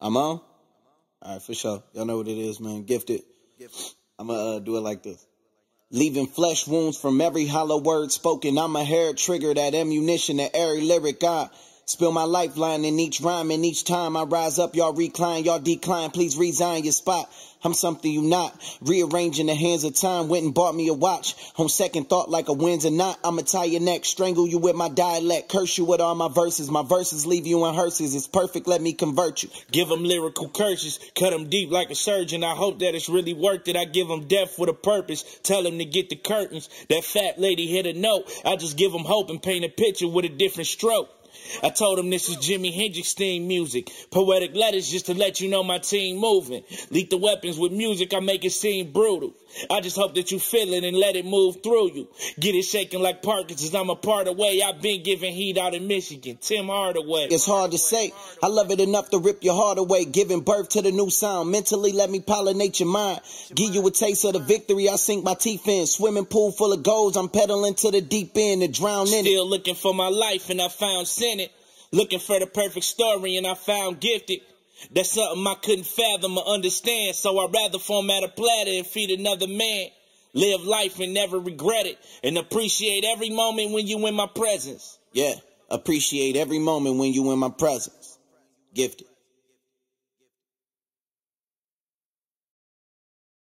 I'm on? All right, for sure. Y'all know what it is, man. Gifted. I'm going to uh, do it like this. Leaving flesh wounds from every hollow word spoken. I'm a hair trigger, that ammunition, that airy lyric. I Spill my lifeline in each rhyme, and each time I rise up, y'all recline, y'all decline. Please resign your spot. I'm something you not. Rearranging the hands of time, went and bought me a watch. On second thought, like a Windsor not. I'ma tie your neck, strangle you with my dialect, curse you with all my verses. My verses leave you in hearses. It's perfect, let me convert you. Give them lyrical curses, cut them deep like a surgeon. I hope that it's really worth it. I give them death with a purpose, tell them to get the curtains. That fat lady hit a note, I just give them hope and paint a picture with a different stroke. I told him this is Jimi Hendrix theme music. Poetic letters just to let you know my team moving. Leak the weapons with music, I make it seem brutal. I just hope that you feel it and let it move through you. Get it shaking like Parkinson's, I'm a part of way. I've been giving heat out in Michigan. Tim Hardaway. It's hard to say. I love it enough to rip your heart away. Giving birth to the new sound. Mentally let me pollinate your mind. Give you a taste of the victory I sink my teeth in. Swimming pool full of goals, I'm pedaling to the deep end and drown in Still it. looking for my life and I found sin in it. Looking for the perfect story and I found gifted. That's something I couldn't fathom or understand, so I'd rather format a platter and feed another man. Live life and never regret it, and appreciate every moment when you in my presence. Yeah, appreciate every moment when you in my presence. Gifted.